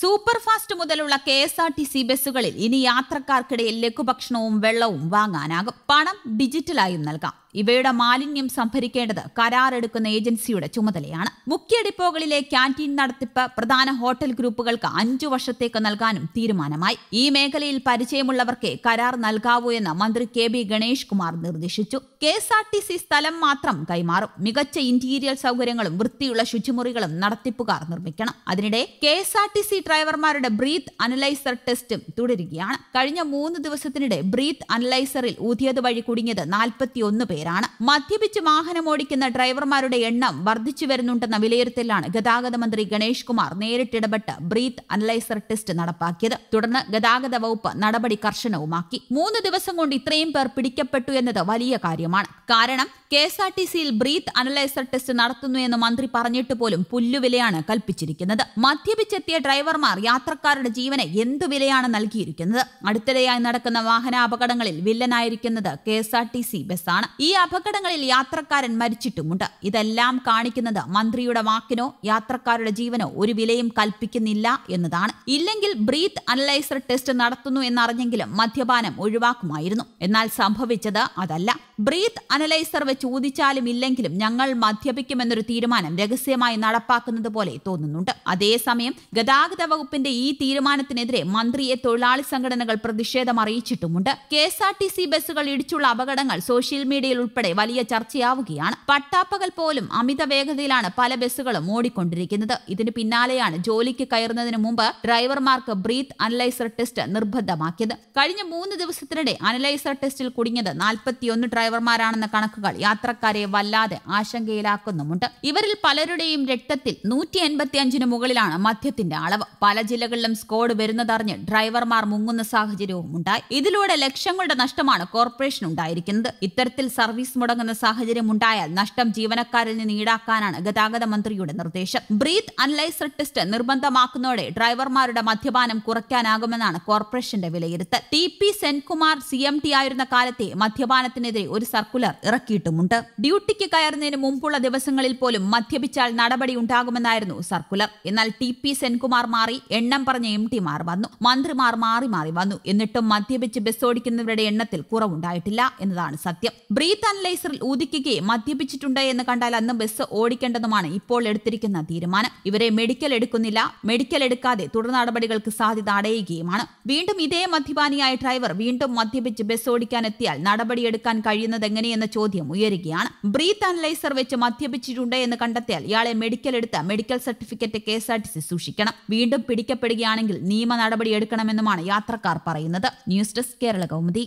super മുതലുള്ള K S R T C ബസ്സുകളിൽ ഇനി യാത്രക്കാർക്കിടയിൽ ലഘുഭക്ഷണവും വെള്ളവും വാങ്ങാനാകും പണം ഡിജിറ്റലായും നൽകാം ഇവയുടെ മാലിന്യം സംഭരിക്കേണ്ടത് കരാറെടുക്കുന്ന ഏജൻസിയുടെ ചുമതലയാണ് മുഖ്യ ഡിപ്പോകളിലെ ക്യാൻറ്റീൻ നടത്തിപ്പ് പ്രധാന ഹോട്ടൽ ഗ്രൂപ്പുകൾക്ക് അഞ്ചു വർഷത്തേക്ക് നൽകാനും തീരുമാനമായി ഈ മേഖലയിൽ പരിചയമുള്ളവർക്കേ കരാർ നൽകാവൂ എന്ന് മന്ത്രി കെ ബി ഗണേഷ് കുമാർ നിർദ്ദേശിച്ചു K S R T C സ്ഥലം മാത്രം കൈമാറും മികച്ച ഇന്റീരിയർ സൗകര്യങ്ങളും വൃത്തിയുള്ള ശുചിമുറികളും നടത്തിപ്പുകാർ നിർമ്മിക്കണം അതിനിടെ K S R T C ഡ്രൈവർമാരുടെ ബ്രീത്ത് അനലൈസർ ടെസ്റ്റും തുടരുകയാണ് കഴിഞ്ഞ മൂന്ന് ദിവസത്തിനിടെ ബ്രീത്ത് അനലൈസറിൽ ഊതിയത് വഴി കുടുങ്ങിയത് നാൽപ്പത്തിയൊന്ന് പേർ പേരാണ് മദ്യപിച്ച് വാഹനമോടിക്കുന്ന ഡ്രൈവർമാരുടെ എണ്ണം വർദ്ധിച്ചു വരുന്നുണ്ടെന്ന വിലയിരുത്തലാണ് ഗതാഗത മന്ത്രി ഗണേഷ് കുമാർ നേരിട്ടിടപെട്ട് ബ്രീത്ത് അനലൈസർ ടെസ്റ്റ് നടപ്പാക്കിയത് തുടർന്ന് ഗതാഗത വകുപ്പ് നടപടി കർശനവുമാക്കി മൂന്ന് ദിവസം കൊണ്ട് ഇത്രയും പേർ പിടിക്കപ്പെട്ടു എന്നത് വലിയ കാര്യമാണ് കാരണം കെ എസ് ആർ ടി സിയിൽ ബ്രീത്ത് അനലൈസർ ടെസ്റ്റ് നടത്തുന്നു എന്ന് മന്ത്രി പറഞ്ഞിട്ട് പോലും പുല്ലുവിലയാണ് കൽപ്പിച്ചിരിക്കുന്നത് മദ്യപിച്ചെത്തിയ ഡ്രൈവർമാർ യാത്രക്കാരുടെ ജീവനെ എന്തു വിലയാണ് നൽകിയിരിക്കുന്നത് അടുത്തിടെയായി നടക്കുന്ന വാഹനാപകടങ്ങളിൽ വില്ലനായിരിക്കുന്നത് K S R T C ബസ്സാണ് ഈ ഈ അപകടങ്ങളിൽ യാത്രക്കാരൻ മരിച്ചിട്ടുമുണ്ട് ഇതെല്ലാം കാണിക്കുന്നത് മന്ത്രിയുടെ വാക്കിനോ യാത്രക്കാരുടെ ജീവനോ ഒരു വിലയും കൽപ്പിക്കുന്നില്ല എന്നതാണ് ഇല്ലെങ്കിൽ ബ്രീത്ത് അനലൈസർ ടെസ്റ്റ് നടത്തുന്നു എന്നറിഞ്ഞെങ്കിലും മദ്യപാനം ഒഴിവാക്കുമായിരുന്നു എന്നാൽ സംഭവിച്ചത് അതല്ല ബ്രീത്ത് അനലൈസർ വെച്ച് ചോദിച്ചാലും ഇല്ലെങ്കിലും ഞങ്ങൾ മദ്യപിക്കുമെന്നൊരു തീരുമാനം രഹസ്യമായി നടപ്പാക്കുന്നത് പോലെ തോന്നുന്നുണ്ട് അതേസമയം ഗതാഗത വകുപ്പിന്റെ ഈ തീരുമാനത്തിനെതിരെ മന്ത്രിയെ തൊഴിലാളി സംഘടനകൾ പ്രതിഷേധം അറിയിച്ചിട്ടുമുണ്ട് K S R T C ബസ്സുകൾ ഇടിച്ചുള്ള അപകടങ്ങൾ സോഷ്യൽ മീഡിയയിൽ ഉൾപ്പെടെ വലിയ ചർച്ചയാവുകയാണ് പട്ടാപ്പകൽ പോലും അമിത വേഗതയിലാണ് പല ബസ്സുകളും ഓടിക്കൊണ്ടിരിക്കുന്നത് ഇതിന് പിന്നാലെയാണ് ജോലിക്ക് കയറുന്നതിന് മുമ്പ് ഡ്രൈവർമാർക്ക് ബ്രീത്ത് അനലൈസർ ടെസ്റ്റ് നിർബന്ധമാക്കിയത് കഴിഞ്ഞ മൂന്ന് ദിവസത്തിനിടെ അനലൈസർ ടെസ്റ്റിൽ കുടുങ്ങിയത് നാൽപ്പത്തിയൊന്ന് ഡ്രൈവർമാരാണെന്ന കണക്കുകൾ യാത്രക്കാരെ വല്ലാതെ ആശങ്കയിലാക്കുന്നുമുണ്ട് ഇവരിൽ പലരുടെയും രക്തത്തിൽ നൂറ്റി എൺപത്തിയഞ്ചിന് മുകളിലാണ് മദ്യത്തിന്റെ അളവ് പല ജില്ലകളിലും സ്കോഡ് വരുന്നതറിഞ്ഞ് ഡ്രൈവർമാർ മുങ്ങുന്ന സാഹചര്യവും ഉണ്ടായി ഇതിലൂടെ ലക്ഷങ്ങളുടെ നഷ്ടമാണ് കോർപ്പറേഷൻ ഉണ്ടായിരിക്കുന്നത് ഇത്തരത്തിൽ സർ സർവീസ് മുടങ്ങുന്ന ഉണ്ടായാൽ നഷ്ടം ജീവനക്കാരിൽ നിന്ന് ഈടാക്കാനാണ് ഗതാഗത മന്ത്രിയുടെ നിർദ്ദേശം ബ്രീത്ത് അനലൈസർ ടെസ്റ്റ് നിർബന്ധമാക്കുന്നതോടെ ഡ്രൈവർമാരുടെ മദ്യപാനം കുറയ്ക്കാനാകുമെന്നാണ് കോർപ്പറേഷന്റെ വിലയിരുത്തൽ T P Senkumar C M D ആയിരുന്ന കാലത്തെ മദ്യപാനത്തിനെതിരെ ഒരു സർക്കുലർ ഇറക്കിയിട്ടുമുണ്ട് ഡ്യൂട്ടിക്ക് കയറുന്നതിന് മുമ്പുള്ള ദിവസങ്ങളിൽ പോലും മദ്യപിച്ചാൽ നടപടി ഉണ്ടാകുമെന്നായിരുന്നു സർക്കുലർ എന്നാൽ ടി പി സെൻകുമാർ മാറി എണ്ണം പറഞ്ഞ എം ടിമാർ വന്നു മന്ത്രിമാർ മാറി മാറി വന്നു എന്നിട്ടും മദ്യപിച്ച് ബസ് ഓടിക്കുന്നവരുടെ എണ്ണത്തിൽ കുറവുണ്ടായിട്ടില്ല എന്നതാണ് സത്യം ബ്രീത്ത് വെയിറ്റ് അനലൈസറിൽ ഊതിക്കുകയും മദ്യപിച്ചിട്ടുണ്ട് എന്ന് കണ്ടാൽ അന്ന് ബസ് ഓടിക്കേണ്ടതുമാണ് ഇപ്പോൾ എടുത്തിരിക്കുന്ന തീരുമാനം ഇവരെ മെഡിക്കൽ എടുക്കുന്നില്ല മെഡിക്കൽ എടുക്കാതെ തുടർ നടപടികൾക്ക് സാധ്യത അടയുകയുമാണ് വീണ്ടും ഇതേ മദ്യപാനിയായ ഡ്രൈവർ വീണ്ടും മദ്യപിച്ച് ബസ് ഓടിക്കാനെത്തിയാൽ നടപടിയെടുക്കാൻ കഴിയുന്നത് എങ്ങനെയെന്ന ചോദ്യം ഉയരുകയാണ് ബ്രീത്ത് അനലൈസർ വെച്ച് മദ്യപിച്ചിട്ടുണ്ട് എന്ന് കണ്ടെത്തിയാൽ ഇയാളെ മെഡിക്കൽ എടുത്ത് medical certificate K S R T C സൂക്ഷിക്കണം വീണ്ടും പിടിക്കപ്പെടുകയാണെങ്കിൽ നിയമ നടപടി എടുക്കണമെന്നുമാണ് യാത്രക്കാർ പറയുന്നത് ന്യൂസ് ഡെസ്ക് കേരള കൗമുദി